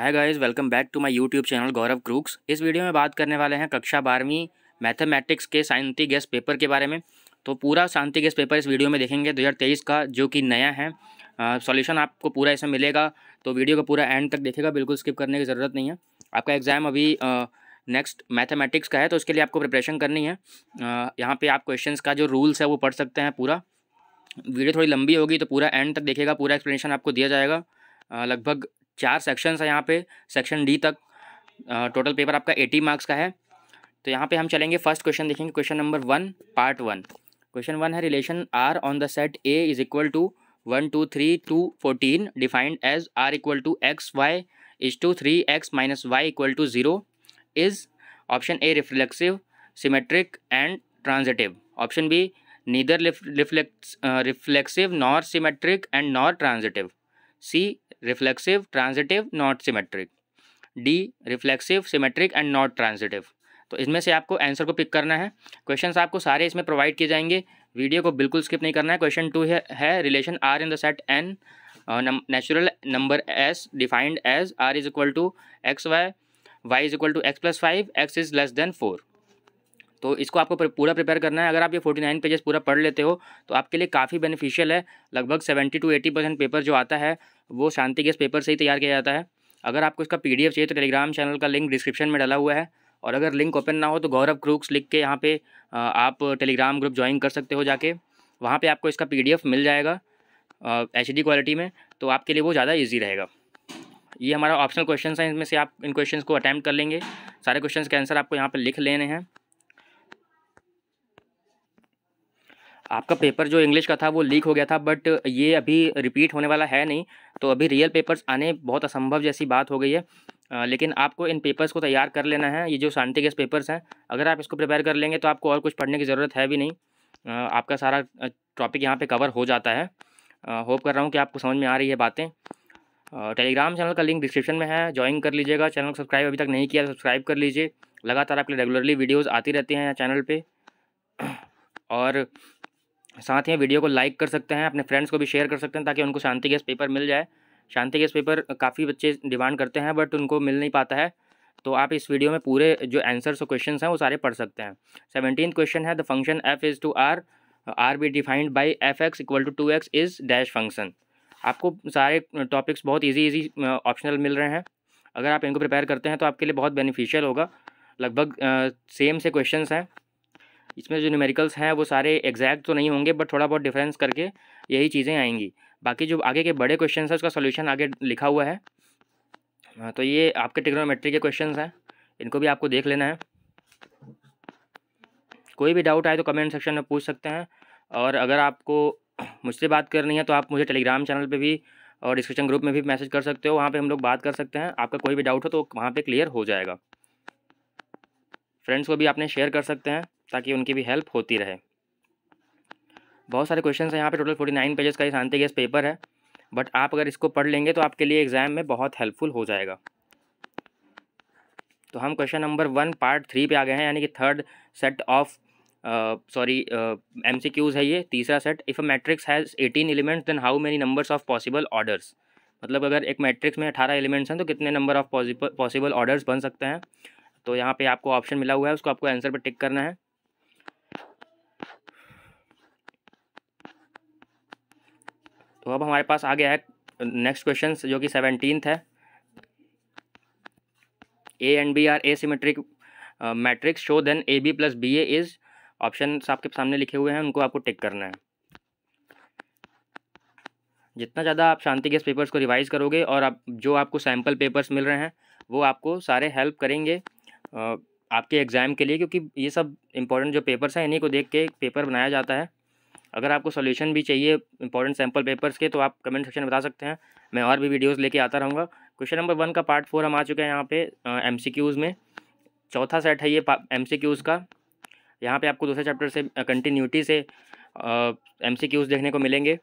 Hi guys welcome back to my YouTube channel Gaurav Crooks इस video में बात करने वाले हैं कक्षा बारहवीं मैथमेटिक्स के शांति गैस पेपर के बारे में तो पूरा शांति गैस पेपर इस वीडियो में देखेंगे 2023 का जो कि नया है सॉल्यूशन आपको पूरा इसमें मिलेगा तो वीडियो का पूरा एंड तक देखेगा बिल्कुल स्किप करने की ज़रूरत नहीं है आपका एग्ज़ाम अभी आ, नेक्स्ट मैथमेटिक्स का है तो उसके लिए आपको प्रिपरेशन करनी है यहाँ पर आप क्वेश्चन का जो रूल्स है वो पढ़ सकते हैं पूरा वीडियो थोड़ी लंबी होगी तो पूरा एंड तक देखेगा पूरा एक्सप्लेशन आपको दिया जाएगा लगभग चार सेक्शंस है यहाँ पे सेक्शन डी तक टोटल पेपर आपका एटी मार्क्स का है तो यहाँ पे हम चलेंगे फर्स्ट क्वेश्चन देखेंगे question number one part one question one है relation R on the set A is equal to one two three to fourteen defined as R equal to X Y is two three X minus Y equal to zero is option A reflexive symmetric and transitive option B neither reflex reflexive nor symmetric and nor transitive C reflexive transitive not symmetric D reflexive symmetric and not transitive तो इसमें से आपको answer को pick करना है questions आपको सारे इसमें प्रोवाइड किए जाएंगे वीडियो को बिल्कुल स्किप नहीं करना है क्वेश्चन टू है, है relation R in the set N natural numbers defined as R is equal to X Y Y is equal to X plus five X is less than four तो इसको आपको पूरा prepare करना है अगर आप ये फोर्टी नाइन पेजेस पूरा पढ़ लेते हो तो आपके लिए काफ़ी बेनिफिशियल है लगभग seventy to eighty percent paper जो आता है वो शांति के पेपर से ही तैयार किया जाता है अगर आपको इसका पी चाहिए तो टेलीग्राम चैनल का लिंक डिस्क्रिप्शन में डला हुआ है और अगर लिंक ओपन ना हो तो गौरव क्रूक्स लिख के यहाँ पर आप टेलीग्राम ग्रुप ज्वाइन कर सकते हो जाके वहाँ पर आपको इसका पी मिल जाएगा एच डी क्वालिटी में तो आपके लिए वो ज़्यादा ईजी रहेगा ये हमारा ऑप्शनल क्वेश्चन है इसमें से आप इन क्वेश्चन को अटैम्प्ट कर लेंगे सारे क्वेश्चन के आंसर आपको यहाँ पर लिख लेने हैं आपका पेपर जो इंग्लिश का था वो लीक हो गया था बट ये अभी रिपीट होने वाला है नहीं तो अभी रियल पेपर्स आने बहुत असंभव जैसी बात हो गई है आ, लेकिन आपको इन पेपर्स को तैयार कर लेना है ये जो शांति गैस पेपर्स हैं अगर आप इसको प्रिपेयर कर लेंगे तो आपको और कुछ पढ़ने की ज़रूरत है भी नहीं आ, आपका सारा टॉपिक यहाँ पर कवर हो जाता है होप कर रहा हूँ कि आपको समझ में आ रही है बातें टेलीग्राम चैनल का लिंक डिस्क्रिप्शन में है ज्वाइन कर लीजिएगा चैनल को सब्सक्राइब अभी तक नहीं किया सब्सक्राइब तो कर लीजिए लगातार आपके रेगुलरली वीडियोज़ आती रहती हैं चैनल पर और साथ ही वीडियो को लाइक कर सकते हैं अपने फ्रेंड्स को भी शेयर कर सकते हैं ताकि उनको शांति गैस पेपर मिल जाए शांति गैस पेपर काफ़ी बच्चे डिमांड करते हैं बट उनको मिल नहीं पाता है तो आप इस वीडियो में पूरे जो आंसर्स और क्वेश्चन हैं वो सारे पढ़ सकते हैं सेवनटीन क्वेश्चन है the function F is to R R be defined by F X equal to two X is dash function आपको सारे टॉपिक्स बहुत इजी इजी ऑप्शनल मिल रहे हैं अगर आप इनको प्रिपेयर करते हैं तो आपके लिए बहुत बेनिफिशियल होगा लगभग सेम से क्वेश्चन हैं इसमें जो न्यूमेरिकल्स हैं वो सारे एग्जैक्ट तो नहीं होंगे बट थोड़ा बहुत डिफरेंस करके यही चीज़ें आएंगी बाकी जो आगे के बड़े क्वेश्चन हैं उसका सोल्यूशन आगे लिखा हुआ है हाँ, तो ये आपके टिक्नोमेट्री के क्वेश्चन हैं इनको भी आपको देख लेना है कोई भी डाउट आए तो कमेंट सेक्शन में पूछ सकते हैं और अगर आपको मुझसे बात करनी है तो आप मुझे टेलीग्राम चैनल पे भी और डिस्कशन ग्रुप में भी मैसेज कर सकते हो वहाँ पे हम लोग बात कर सकते हैं आपका कोई भी डाउट हो तो वहाँ पे क्लियर हो जाएगा फ्रेंड्स को भी आपने शेयर कर सकते हैं ताकि उनकी भी हेल्प होती रहे बहुत सारे क्वेश्चन हैं यहाँ पे टोटल फोर्टी नाइन पेजेस का ही शांति गैस पेपर है बट आप अगर इसको पढ़ लेंगे तो आपके लिए एग्ज़ाम में बहुत हेल्पफुल हो जाएगा तो हम question number one part three पे आ गए हैं यानी कि third set of sorry M C Qs है ये तीसरा set if a matrix has eighteen elements then how many numbers of possible orders मतलब अगर एक मैट्रिक्स में अठारह एलिमेंट्स हैं तो कितने नंबर ऑफ पॉसिबल ऑर्डर्स बन सकते हैं तो यहाँ पे आपको ऑप्शन मिला हुआ है उसको आपको आंसर पर टिक करना है तो अब हमारे पास आ गया है नेक्स्ट क्वेश्चन जो कि सेवनटीन है A and B are a symmetric matrix show then A B plus B A is option आपके सामने लिखे हुए हैं उनको आपको टिक करना है जितना ज़्यादा आप शांति के पेपर्स को रिवाइज़ करोगे और आप जो आपको सैम्पल पेपर्स मिल रहे हैं वो आपको सारे हेल्प करेंगे uh, आपके एग्ज़ाम के लिए क्योंकि ये सब इंपॉर्टेंट जो पेपर्स हैं इन्हीं को देख के पेपर बनाया जाता है अगर आपको सोल्यूशन भी चाहिए इंपॉर्टेंट सैम्पल पेपर्स के तो आप कमेंट सेक्शन में बता सकते हैं मैं और भी वीडियोज़ लेके आता रहूँगा क्वेश्चन नंबर वन का पार्ट फोर हम आ चुके हैं यहाँ पे एम में चौथा सेट है ये एम का यहाँ पे आपको दूसरे चैप्टर से कंटिन्यूटी से एम देखने को मिलेंगे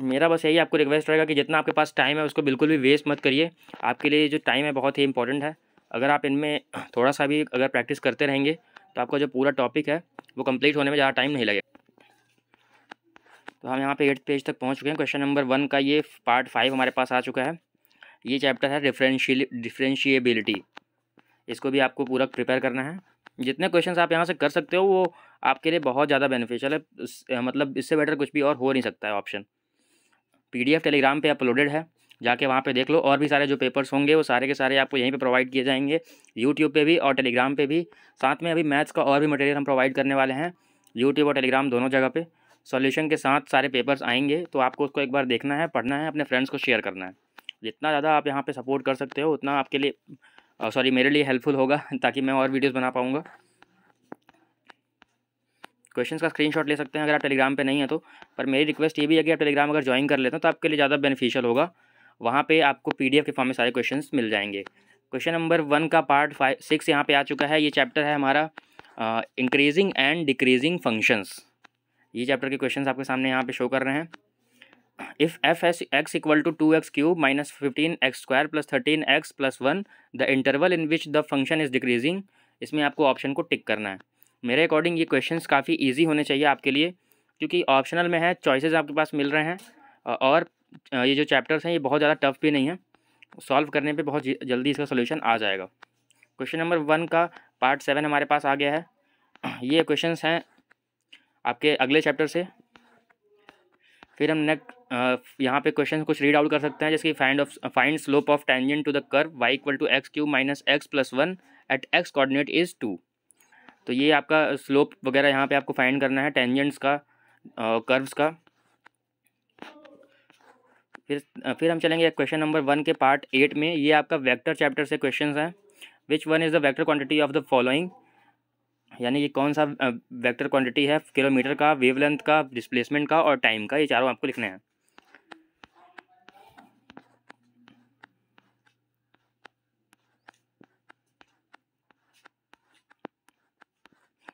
मेरा बस यही आपको रिक्वेस्ट रहेगा कि जितना आपके पास टाइम है उसको बिल्कुल भी वेस्ट मत करिए आपके लिए जो टाइम है बहुत ही इंपॉर्टेंट है अगर आप इनमें थोड़ा सा भी अगर प्रैक्टिस करते रहेंगे तो आपका जो पूरा टॉपिक है वो कंप्लीट होने में ज़्यादा टाइम नहीं लगेगा तो हम यहाँ पे एट पेज तक पहुँच चुके हैं क्वेश्चन नंबर वन का ये पार्ट फाइव हमारे पास आ चुका है ये चैप्टर है डिफ्रेंशियल डिफ्रेंशिएबिलिटी इसको भी आपको पूरा प्रिपेयर करना है जितने क्वेश्चंस आप यहाँ से कर सकते हो वो आपके लिए बहुत ज़्यादा बेनिफिशियल है मतलब इससे बेटर कुछ भी और हो नहीं सकता है ऑप्शन पी टेलीग्राम पर अपलोडेड है जाके वहाँ पे देख लो और भी सारे जो पेपर्स होंगे वो सारे के सारे आपको यहीं पे प्रोवाइड किए जाएंगे यूट्यूब पे भी और टेलीग्राम पे भी साथ में अभी मैथ्स का और भी मटेरियल हम प्रोवाइड करने वाले हैं यूट्यूब और टेलीग्राम दोनों जगह पे सॉल्यूशन के साथ सारे पेपर्स आएंगे तो आपको उसको एक बार देखना है पढ़ना है अपने फ्रेंड्स को शेयर करना है जितना ज़्यादा आप यहाँ पर सपोर्ट कर सकते हो उतना आपके लिए सॉरी मेरे लिए हेल्पफुल होगा ताकि मैं और वीडियोज़ बना पाऊँगा क्वेश्चन का स्क्रीन ले सकते हैं अगर आप टेलीग्राम पर नहीं है तो पर मेरी रिक्वेस्ट ये भी है कि आप टेलीग्राम अगर ज्वाइन कर लेते हैं तो आपके लिए ज़्यादा बेनिफिशियल होगा वहाँ पे आपको पीडीएफ के फॉर्म में सारे क्वेश्चंस मिल जाएंगे क्वेश्चन नंबर वन का पार्ट फाइव सिक्स यहाँ पे आ चुका है ये चैप्टर है हमारा इंक्रीजिंग एंड डिक्रीजिंग फंक्शंस ये चैप्टर के क्वेश्चंस आपके सामने यहाँ पे शो कर रहे हैं if F S X equal to two X cube minus fifteen X square plus thirteen X plus one the interval in which the function is decreasing इसमें आपको ऑप्शन को टिक करना है मेरे अकॉर्डिंग ये क्वेश्चन काफ़ी ईजी होने चाहिए आपके लिए क्योंकि ऑप्शनल में है चॉइसेस आपके पास मिल रहे हैं और ये जो चैप्टर्स हैं ये बहुत ज़्यादा टफ भी नहीं है सॉल्व करने पे बहुत जल्दी इसका सोल्यूशन आ जाएगा क्वेश्चन नंबर वन का पार्ट सेवन हमारे पास आ गया है ये क्वेश्चन हैं आपके अगले चैप्टर से फिर हम नेक्स्ट यहाँ पे क्वेश्चन कुछ रीड आउट कर सकते हैं जैसे कि find of find slope of tangent to the curve Y equal to X cube minus X plus one at X coordinate is two तो ये आपका स्लोप वगैरह यहाँ पे आपको फाइंड करना है टेंजेंट्स का कर्व्स का फिर फिर हम चलेंगे क्वेश्चन नंबर वन के पार्ट एट में ये आपका वेक्टर चैप्टर से क्वेश्चन हैं which one is the vector quantity of the following यानी ये कौन सा वेक्टर क्वांटिटी है किलोमीटर का वेवलेंथ का डिस्प्लेसमेंट का और टाइम का ये चारों आपको लिखने हैं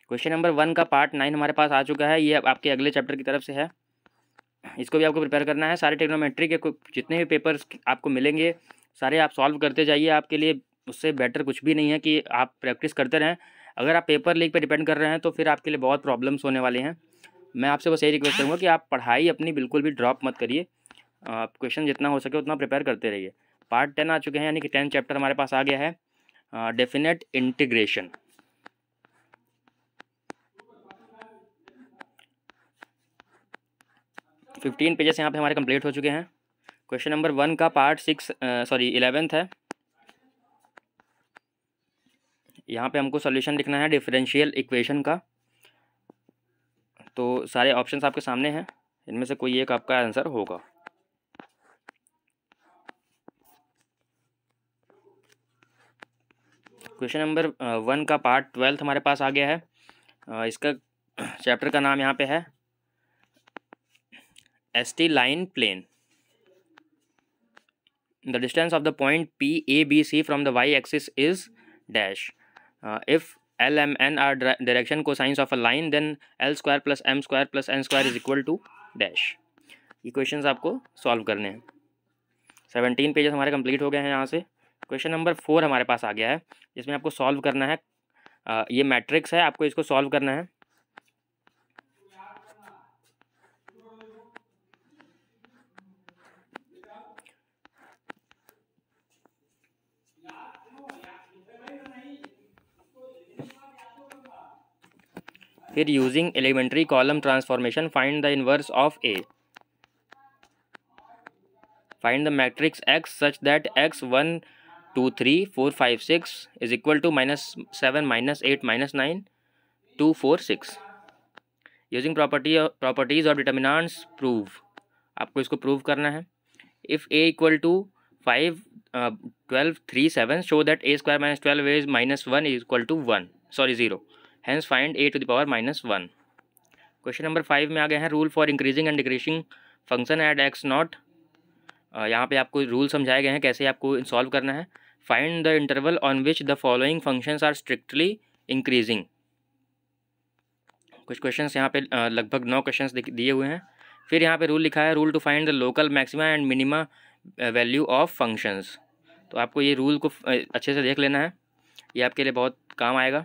क्वेश्चन नंबर वन का पार्ट नाइन हमारे पास आ चुका है ये आपके अगले चैप्टर की तरफ से है इसको भी आपको प्रिपेयर करना है सारे टेक्नोमेट्री के जितने भी पेपर्स आपको मिलेंगे सारे आप सॉल्व करते जाइए आपके लिए उससे बेटर कुछ भी नहीं है कि आप प्रैक्टिस करते रहें अगर आप पेपर लीक पर डिपेंड कर रहे हैं तो फिर आपके लिए बहुत प्रॉब्लम्स होने वाले हैं मैं आपसे बस यही रिक्वेस्ट करूँगा कि आप पढ़ाई अपनी बिल्कुल भी ड्रॉप मत करिए आप क्वेश्चन जितना हो सके उतना प्रिपेयर करते रहिए पार्ट टेन आ चुके हैं यानी कि टेन चैप्टर हमारे पास आ गया है डेफिनेट इंटीग्रेशन फिफ्टीन पेजेस यहाँ पे हमारे कंप्लीट हो चुके हैं क्वेश्चन नंबर वन का पार्ट सिक्स सॉरी इलेवेंथ है यहाँ पे हमको सॉल्यूशन लिखना है डिफरेंशियल इक्वेशन का तो सारे ऑप्शंस आपके सामने हैं इनमें से कोई एक आपका आंसर होगा क्वेश्चन नंबर वन का पार्ट ट्वेल्थ हमारे पास आ गया है इसका चैप्टर का नाम यहाँ पे है S T line plane the distance of the point P A B C from the Y axis is dash if L M N are direction cosines of a line then L square plus M square plus N square is equal to dash equation आपको solve करने हैं seventeen pages हमारे complete हो गए हैं यहाँ से question number four हमारे पास आ गया है जिसमें आपको सॉल्व करना है uh, ये मैट्रिक्स है आपको इसको सॉल्व करना है फिर using elementary column transformation find the inverse of A find the matrix X such that X one two three four five six is equal to minus seven minus eight minus nine two four six using property properties और determinants prove आपको इसको prove करना है if A equal to five twelve three seven show that A square minus twelve is minus one is equal to one sorry zero hence find A to the power minus one question number five में आ गए हैं rule for increasing and decreasing function at X not यहाँ पे आपको rule समझाए गए हैं कैसे आपको सॉल्व करना है find the interval on which the following functions are strictly increasing कुछ क्वेश्चंस यहाँ पे लगभग नौ क्वेश्चंस दिए हुए हैं फिर यहाँ पे रूल लिखा है rule to find the local maxima and minima value of functions तो आपको ये रूल को अच्छे से देख लेना है ये आपके लिए बहुत काम आएगा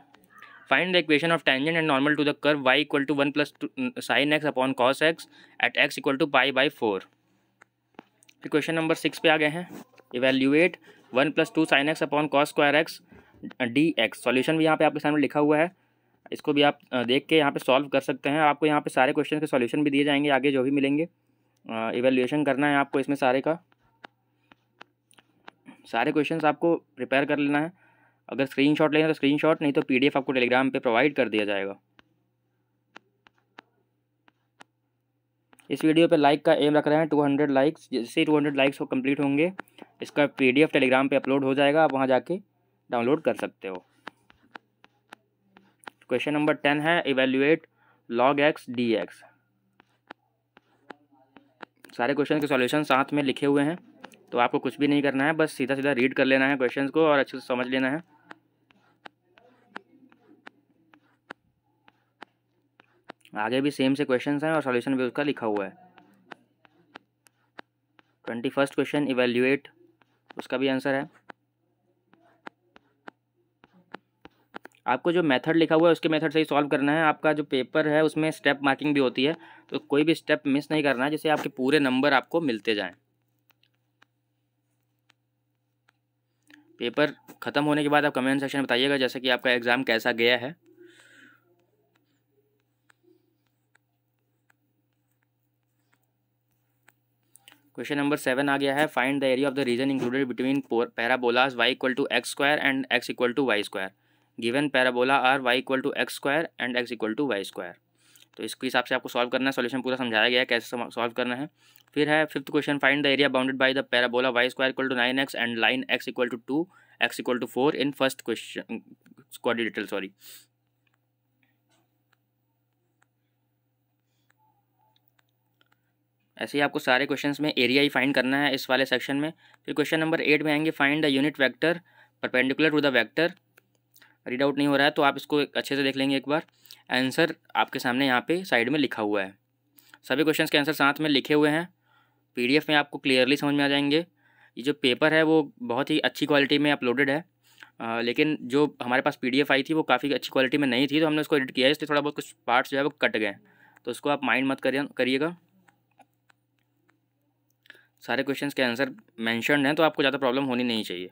Find the equation of tangent and normal to the curve y equal to 1 plus sine X upon cos X at X equal to pi by four question number six पे आ गए हैं evaluate one plus two sine X upon cos square X D X solution भी यहाँ पे आपके सामने लिखा हुआ है इसको भी आप uh, देख के यहाँ पे सॉल्व कर सकते हैं आपको यहाँ पे सारे क्वेश्चन के सॉल्यूशन भी दिए जाएंगे आगे जो भी मिलेंगे इवेल्यूएशन uh, करना है आपको इसमें सारे का सारे क्वेश्चन आपको प्रिपेयर कर लेना है अगर स्क्रीन शॉट लेना तो स्क्रीन शॉट नहीं तो पी डी एफ आपको टेलीग्राम पर प्रोवाइड कर दिया जाएगा इस वीडियो पे लाइक का एम रख रहे हैं 200 लाइक्स जैसे 200 लाइक्स को कंप्लीट होंगे इसका पीडीएफ टेलीग्राम पे अपलोड हो जाएगा आप वहाँ जाके डाउनलोड कर सकते हो क्वेश्चन नंबर टेन है evaluate log X D X सारे क्वेश्चन के सॉल्यूशन साथ में लिखे हुए हैं तो आपको कुछ भी नहीं करना है बस सीधा सीधा रीड कर लेना है क्वेश्चंस को और अच्छे से समझ लेना है आगे भी सेम से क्वेश्चंस हैं और सॉल्यूशन भी उसका लिखा हुआ है ट्वेंटी फर्स्ट क्वेश्चन इवेल्यूएट उसका भी आंसर है आपको जो मेथड लिखा हुआ है उसके मेथड से ही सॉल्व करना है आपका जो पेपर है उसमें स्टेप मार्किंग भी होती है तो कोई भी स्टेप मिस नहीं करना है जिससे आपके पूरे नंबर आपको मिलते जाएं पेपर ख़त्म होने के बाद आप कमेंट सेक्शन में बताइएगा जैसे कि आपका एग्ज़ाम कैसा गया है क्वेश्चन नंबर सेवन आ गया है find the area of the region included between parabolas Y equal to X square and X equal to Y square given parabola are Y equal to X square and X equal to Y square तो इसके हिसाब से आपको solve करना है solution पूरा समझाया गया है कैसे सॉल्व करना है फिर है fifth question find the area bounded by the parabola Y square equal to nine X and line X equal to two X equal to four in first question quadrilateral sorry ऐसे ही आपको सारे questions में area ही find करना है इस वाले section में फिर क्वेश्चन नंबर एट में आएंगे find the unit vector perpendicular to the vector read out नहीं हो रहा है तो आप इसको अच्छे से देख लेंगे एक बार आंसर आपके सामने यहाँ पे साइड में लिखा हुआ है सभी क्वेश्चंस के आंसर साथ में लिखे हुए हैं पीडीएफ में आपको क्लियरली समझ में आ जाएंगे ये जो पेपर है वो बहुत ही अच्छी क्वालिटी में अपलोडेड है आ, लेकिन जो हमारे पास पी आई थी वो काफ़ी अच्छी क्वालिटी में नहीं थी तो हमने उसको एडिट किया है इसलिए थोड़ा बहुत कुछ पार्ट्स जो है वो कट गए तो उसको आप माइंड मत करिएगा सारे क्वेश्चन के आंसर मैंशनड हैं तो आपको ज़्यादा प्रॉब्लम होनी नहीं चाहिए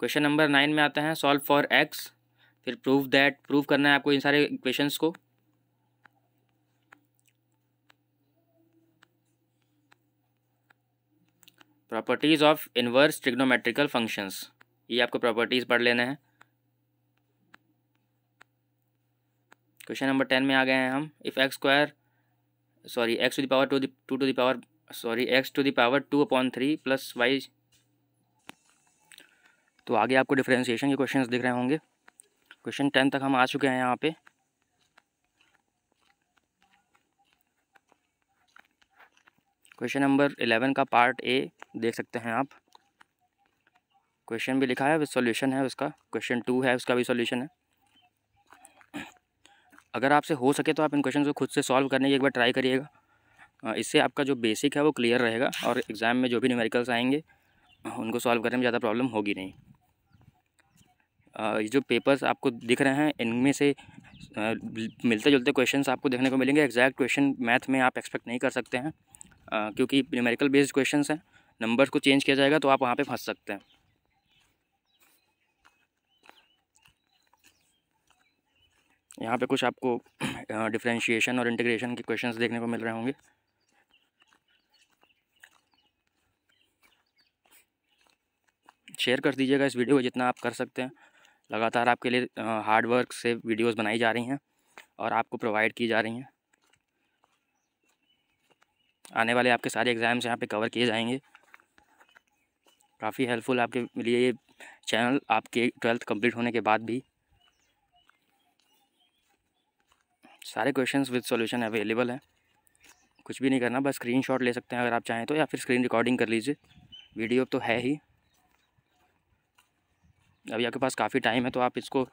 क्वेश्चन नंबर नाइन में आता है सॉल्व फॉर एक्स फिर प्रूव दैट प्रूव करना है आपको इन सारे इक्वेशंस को properties of inverse trigonometrical functions ये आपको प्रॉपर्टीज़ पढ़ लेना है क्वेश्चन नंबर टेन में आ गए हैं हम if X square sorry X to the power two two to the power sorry X to the power two upon three plus Y तो आगे आपको डिफ्रेंशिएशन के क्वेश्चंस दिख रहे होंगे क्वेश्चन टेन तक हम आ चुके हैं यहाँ पे क्वेश्चन नंबर इलेवन का पार्ट ए देख सकते हैं आप क्वेश्चन भी लिखा है सॉल्यूशन है उसका क्वेश्चन टू है उसका भी सॉल्यूशन है अगर आपसे हो सके तो आप इन क्वेश्चन को खुद से सॉल्व करने की एक बार ट्राई करिएगा इससे आपका जो बेसिक है वो क्लियर रहेगा और एग्ज़ाम में जो भी न्यूमेरिकल्स आएंगे उनको सॉल्व करने में ज़्यादा प्रॉब्लम होगी नहीं ये जो पेपर्स आपको दिख रहे हैं इनमें से मिलते जुलते क्वेश्चन आपको देखने को मिलेंगे एग्जैक्ट क्वेश्चन मैथ में आप एक्सपेक्ट नहीं कर सकते हैं क्योंकि न्यूमेरिकल बेस्ड क्वेश्चन हैं नंबर्स को चेंज किया जाएगा तो आप वहाँ पर फंस सकते हैं यहाँ पे कुछ आपको डिफ्रेंशिएशन और इंटीग्रेशन के क्वेश्चंस देखने को मिल रहे होंगे शेयर कर दीजिएगा इस वीडियो को जितना आप कर सकते हैं लगातार आपके लिए हार्ड वर्क से वीडियोस बनाई जा रही हैं और आपको प्रोवाइड की जा रही हैं आने वाले आपके सारे एग्ज़ाम्स यहाँ पे कवर किए जाएंगे काफ़ी हेल्पफुल आपके लिए ये चैनल आपके ट्वेल्थ कंप्लीट होने के बाद भी सारे क्वेश्चंस विद सॉल्यूशन अवेलेबल हैं कुछ भी नहीं करना बस स्क्रीनशॉट ले सकते हैं अगर आप चाहें तो या फिर स्क्रीन रिकॉर्डिंग कर लीजिए वीडियो तो है ही अभी आपके पास काफ़ी टाइम है तो आप इसको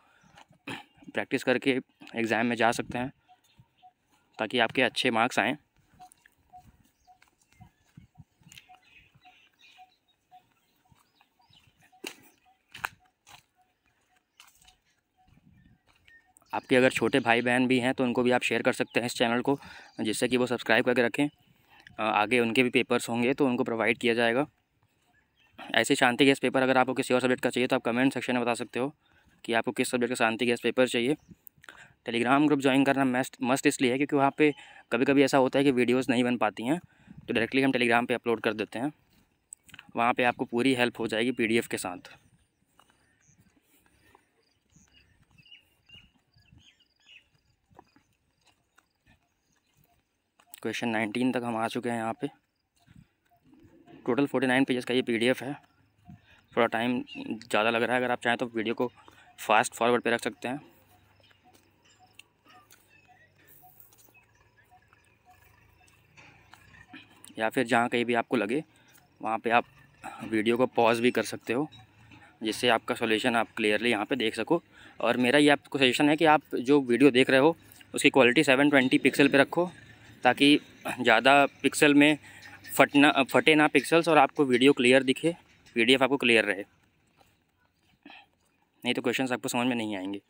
प्रैक्टिस करके एग्ज़ाम में जा सकते हैं ताकि आपके अच्छे मार्क्स आएँ आपके अगर छोटे भाई बहन भी हैं तो उनको भी आप शेयर कर सकते हैं इस चैनल को जिससे कि वो सब्सक्राइब करके रखें आगे उनके भी पेपर्स होंगे तो उनको प्रोवाइड किया जाएगा ऐसे शांति गैस पेपर अगर आपको किसी और सब्जेक्ट का चाहिए तो आप कमेंट सेक्शन में बता सकते हो कि आपको किस सब्जेक्ट का शांति गैस पेपर चाहिए टेलीग्राम ग्रुप ज्वाइन करना मस्ट मस्ट इसलिए है क्योंकि वहाँ पे कभी कभी ऐसा होता है कि वीडियोस नहीं बन पाती हैं तो डायरेक्टली हम टेलीग्राम पे अपलोड कर देते हैं वहाँ पे आपको पूरी हेल्प हो जाएगी पीडीएफ के साथ क्वेश्चन नाइनटीन तक हम आ चुके हैं यहाँ पे टोटल फोर्टी नाइन पेजेस का ये पीडीएफ है थोड़ा टाइम ज़्यादा लग रहा है अगर आप चाहें तो वीडियो को फास्ट फॉरवर्ड पे रख सकते हैं या फिर जहाँ कहीं भी आपको लगे वहाँ पे आप वीडियो को पॉज भी कर सकते हो जिससे आपका सोल्यूशन आप क्लियरली यहाँ पे देख सको और मेरा ये आपको सजेशन है कि आप जो वीडियो देख रहे हो उसकी क्वालिटी सेवन ट्वेंटी पिक्सल पे रखो ताकि ज़्यादा पिक्सल में फटना फटे ना पिक्सल्स और आपको वीडियो क्लियर दिखे पीडीएफ आपको क्लियर रहे नहीं तो क्वेश्चंस आपको समझ में नहीं आएंगे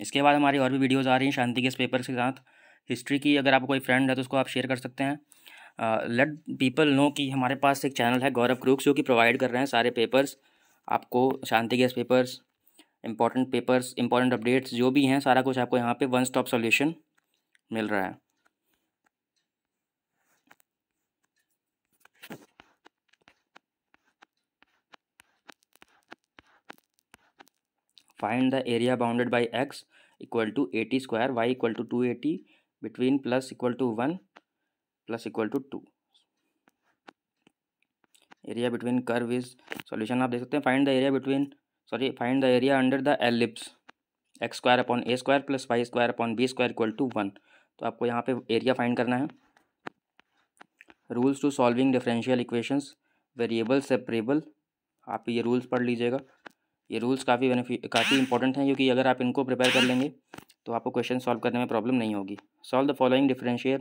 इसके बाद हमारी और भी वीडियोज़ आ रही हैं शांति के इस पेपर के साथ हिस्ट्री की अगर आपको कोई फ्रेंड है तो उसको आप शेयर कर सकते हैं लेट पीपल नो कि हमारे पास एक चैनल है गौरव क्रूक्स जो कि प्रोवाइड कर रहे हैं सारे पेपर्स आपको Shanti guess papers important papers important updates जो भी हैं सारा कुछ आपको यहाँ पे वन स्टॉप सॉल्यूशन मिल रहा है find the area bounded by X equal to AT square Y equal to two AT between plus equal to one plus equal to two area between curve is solution आप देख सकते हैं find the area between sorry find the area under the ellipse X square upon A square plus Y square upon B square equal to one तो आपको यहाँ पे area find करना है rules to solving differential equations variable separable आप ये rules पढ़ लीजिएगा ये रूल्स काफ़ी बेनिफिट काफ़ी इंपॉर्टेंट हैं क्योंकि अगर आप इनको प्रिपेयर कर लेंगे तो आपको क्वेश्चन सॉल्व करने में प्रॉब्लम नहीं होगी solve the following differential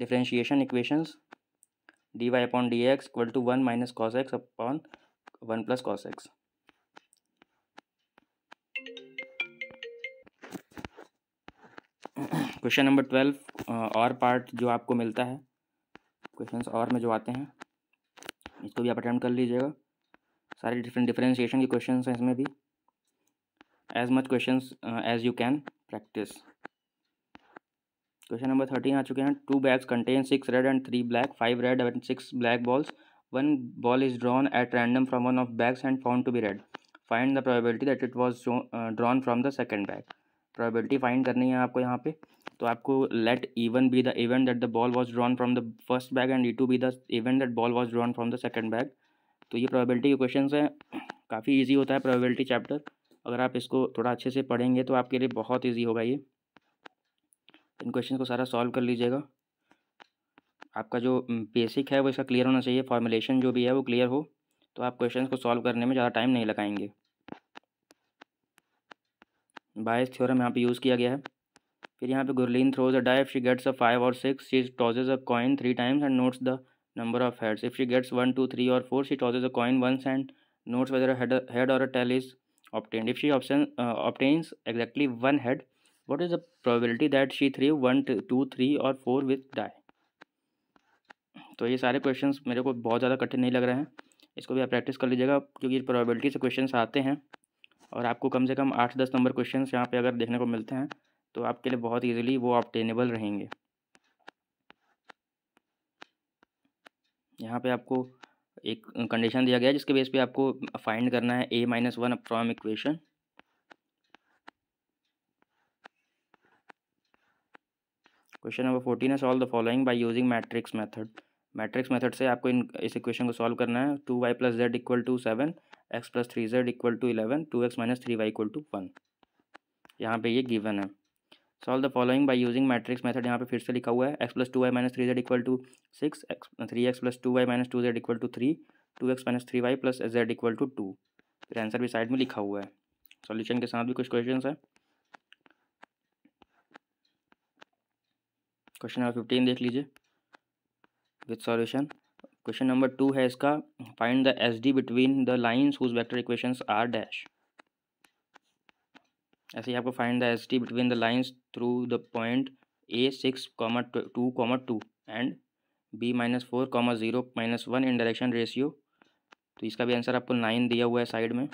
differentiation equations D Y upon D X equal to one minus cos X upon one plus cos X question number twelve और पार्ट जो आपको मिलता है क्वेश्चंस और में जो आते हैं इसको भी आप अटेम्प्ट कर लीजिएगा सारे डिफरेंट डिफ्रेंशिएशन के क्वेश्चन हैं इसमें भी as much question as you can practice question number thirteen आ चुके हैं two bags contain six red and three black five red and six black balls one ball is drawn at random from one of bags and found to be red find the probability that it was drawn from the second bag probability find करनी है आपको यहाँ पे तो आपको let E one be the event that the ball was drawn from the first bag and E two be the event that ball was drawn from the second bag तो ये probability के क्वेश्चन हैं काफ़ी ईजी होता है probability chapter अगर आप इसको थोड़ा अच्छे से पढ़ेंगे तो आपके लिए बहुत ईजी होगा ये इन क्वेश्चन को सारा सॉल्व कर लीजिएगा आपका जो बेसिक है वो इसका क्लियर होना चाहिए फॉर्मुलेशन जो भी है वो क्लियर हो तो आप क्वेश्चन को सॉल्व करने में ज़्यादा टाइम नहीं लगाएंगे बायस थ्योरम यहाँ पे यूज़ किया गया है फिर यहाँ पे Gurleen throws a die she gets a five और six she tosses a coin three times and notes the number of heads. If she gets 1, 2, 3 or 4, she tosses a coin once and notes whether a head, a head or a tail is obtained. If she obtain, uh, obtains exactly one head, what is the probability that she threw one two three और four with die तो ये सारे question मेरे को बहुत ज़्यादा कठिन नहीं लग रहे हैं इसको भी आप प्रैक्टिस कर लीजिएगा क्योंकि प्रोबेबिलिटी से क्वेश्चन आते हैं और आपको कम से कम आठ दस नंबर क्वेश्चन यहाँ पे अगर देखने को मिलते हैं तो आपके लिए बहुत ईजिली वो ऑप्टेनेबल रहेंगे यहाँ पे आपको एक कंडीशन दिया गया है जिसके बेस पे आपको फाइंड करना है A minus one from equation question number fourteen है solve the following by using matrix method matrix method से आपको इन इस इक्वेशन को सॉल्व करना है two Y plus Z equal to seven X plus three Z equal to eleven two X minus three Y equal to one यहाँ पे ये गिवन है solve the following by using matrix method यहाँ पे फिर से लिखा हुआ है X plus two Y minus three Z equal to six X three X plus two Y minus two Z equal to three two X minus three Y plus Z equal to two फिर answer भी side में लिखा हुआ है solution के साथ भी कुछ क्वेश्चन है क्वेश्चन नंबर फिफ्टीन देख लीजिए with solution question number two है इसका find the S D between the lines whose vector equation are dash ऐसे ही आपको find the S T between the lines through the point A six comma two comma two and B minus four comma zero minus one in direction ratio तो इसका भी answer आपको nine दिया हुआ है साइड में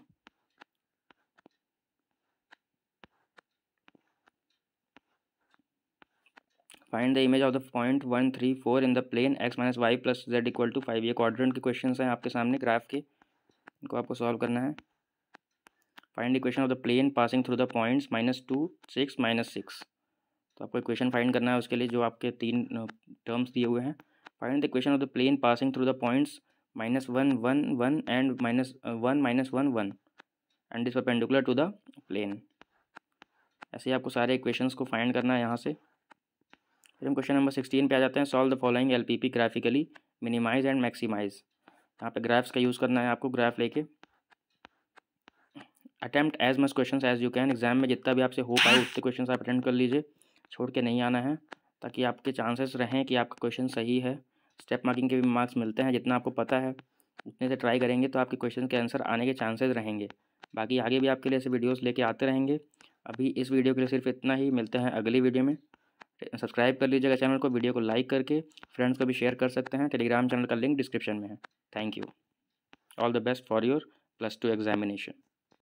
find the image of the point one three four in the plane x minus y plus Z equal to five ये quadrant के क्वेश्चन हैं आपके सामने ग्राफ के इनको आपको सॉल्व करना है find equation of the plane passing through the points minus two six minus six तो आपको इक्वेशन फाइंड करना है उसके लिए जो आपके तीन टर्म्स दिए हुए हैं find the equation of the plane passing through the points minus one one one and minus one minus one one and is perpendicular to the plane ऐसे ही आपको सारे इक्वेशंस को फाइंड करना है यहाँ से फिर हम क्वेश्चन नंबर सिक्सटीन पे आ जाते हैं solve the following L P P graphically minimize and maximize यहाँ पे ग्राफ्स का यूज़ करना है आपको ग्राफ लेके attempt as much question as you can exam में जितना भी आपसे हो पाए उतने क्वेश्चन आप अटैम्प्ट कर लीजिए छोड़ के नहीं आना है ताकि आपके चांसेस रहें कि आपका क्वेश्चन सही है स्टेप मार्किंग के भी मार्क्स मिलते हैं जितना आपको पता है उतने से ट्राई करेंगे तो आपके क्वेश्चन के आंसर आने के चांसेस रहेंगे बाकी आगे भी आपके लिए ऐसे वीडियोस लेके आते रहेंगे अभी इस वीडियो के लिए सिर्फ इतना ही मिलते हैं अगली वीडियो में सब्सक्राइब कर लीजिएगा चैनल को वीडियो को लाइक करके फ्रेंड्स को भी शेयर कर सकते हैं टेलीग्राम चैनल का लिंक डिस्क्रिप्शन में है thank you all the best for your plus two examination